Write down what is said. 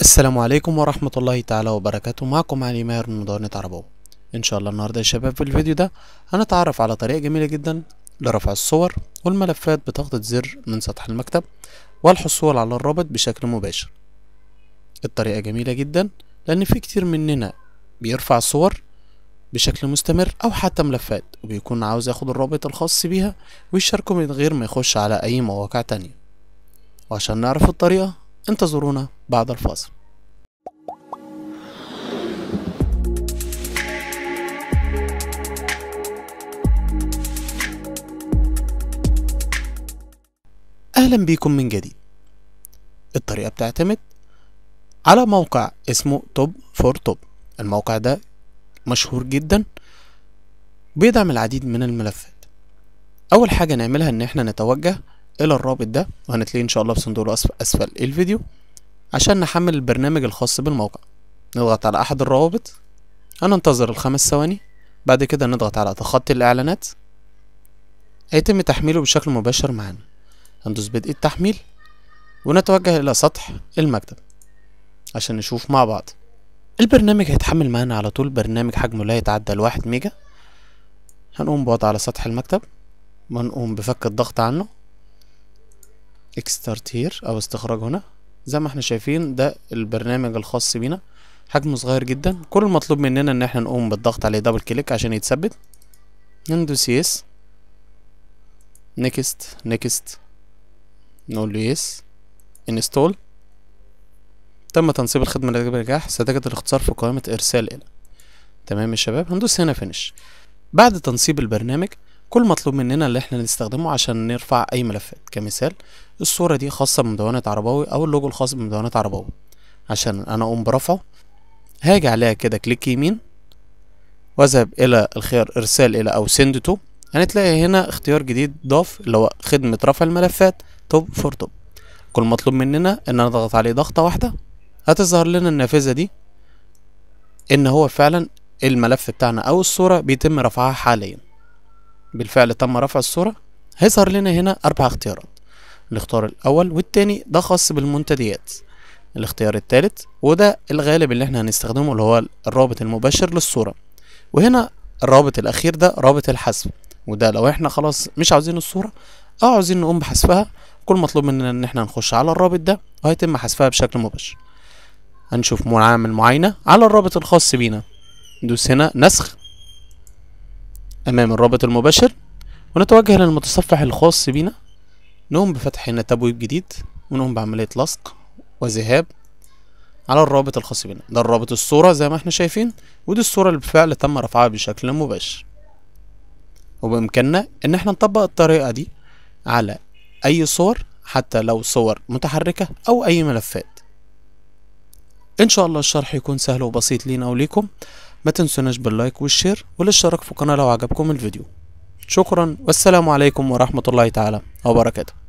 السلام عليكم ورحمة الله تعالى وبركاته معكم علي ماهر من مدونة عربو ان شاء الله النهاردة يا شباب في الفيديو ده هنتعرف على طريقة جميلة جدا لرفع الصور والملفات بضغطة زر من سطح المكتب والحصول على الرابط بشكل مباشر الطريقة جميلة جدا لأن في كتير مننا بيرفع صور بشكل مستمر او حتى ملفات وبيكون عاوز ياخد الرابط الخاص بيها ويشاركه من غير ما يخش على اي مواقع تانية وعشان نعرف الطريقة انتظرونا بعد الفاصل اهلا بيكم من جديد الطريقة بتعتمد على موقع اسمه توب فور توب الموقع ده مشهور جدا بيدعم العديد من الملفات اول حاجه نعملها ان احنا نتوجه الى الرابط ده وهنتلاقيه ان شاء الله في صندوق اسفل الفيديو عشان نحمل البرنامج الخاص بالموقع نضغط على احد الروابط هننتظر الخمس ثواني بعد كده نضغط على تخطي الاعلانات هيتم تحميله بشكل مباشر معانا هندوس بدء التحميل ونتوجه الى سطح المكتب عشان نشوف مع بعض البرنامج هيتحمل معانا على طول برنامج حجمه لا يتعدى الواحد ميجا هنقوم بوضع على سطح المكتب ونقوم بفك الضغط عنه اكستارت هير او استخراج هنا زي ما احنا شايفين ده البرنامج الخاص بينا حجمه صغير جدا كل المطلوب مننا ان احنا نقوم بالضغط عليه دبل كليك عشان يتثبت ندوس يس نيكست نيكست نقول له يس انستول تم تنصيب الخدمة بنجاح ستجد الاختصار في قائمة إرسال إلى تمام يا شباب هندوس هنا فينش بعد تنصيب البرنامج كل مطلوب مننا اللي احنا نستخدمه عشان نرفع أي ملفات كمثال الصورة دي خاصة بمدونة عرباوي أو اللوجو الخاص بمدونة عرباوي عشان أنا أقوم برفعه هاجي عليها كده كليك يمين واذهب إلى الخيار إرسال إلى أو سند يعني تو هنتلاقي هنا اختيار جديد ضاف اللي هو خدمة رفع الملفات توب فور توب كل مطلوب مننا إن أنا أضغط عليه ضغطة واحدة هتظهر لنا النافذة دي ان هو فعلا الملف بتاعنا او الصورة بيتم رفعها حاليا بالفعل تم رفع الصورة هيظهر لنا هنا اربع اختيارات الاختيار الاول والتاني ده خاص بالمنتديات الاختيار التالت وده الغالب اللي احنا هنستخدمه اللي هو الرابط المباشر للصورة وهنا الرابط الاخير ده رابط الحذف وده لو احنا خلاص مش عاوزين الصورة او عاوزين نقوم بحذفها كل مطلوب مننا ان احنا نخش على الرابط ده وهيتم حذفها بشكل مباشر هنشوف معامل معينة على الرابط الخاص بينا ندوس هنا نسخ أمام الرابط المباشر ونتوجه للمتصفح الخاص بينا نقوم بفتح هنا تابويب جديد ونقوم بعملية لصق وذهاب على الرابط الخاص بينا ده الرابط الصورة زي ما احنا شايفين ودي الصورة اللي بالفعل تم رفعها بشكل مباشر وبإمكاننا إن احنا نطبق الطريقة دي على أي صور حتى لو صور متحركة أو أي ملفات ان شاء الله الشرح يكون سهل وبسيط لينا وليكم ما تنسوناش باللايك والشير والاشتراك في القناه لو عجبكم الفيديو شكرا والسلام عليكم ورحمه الله تعالى وبركاته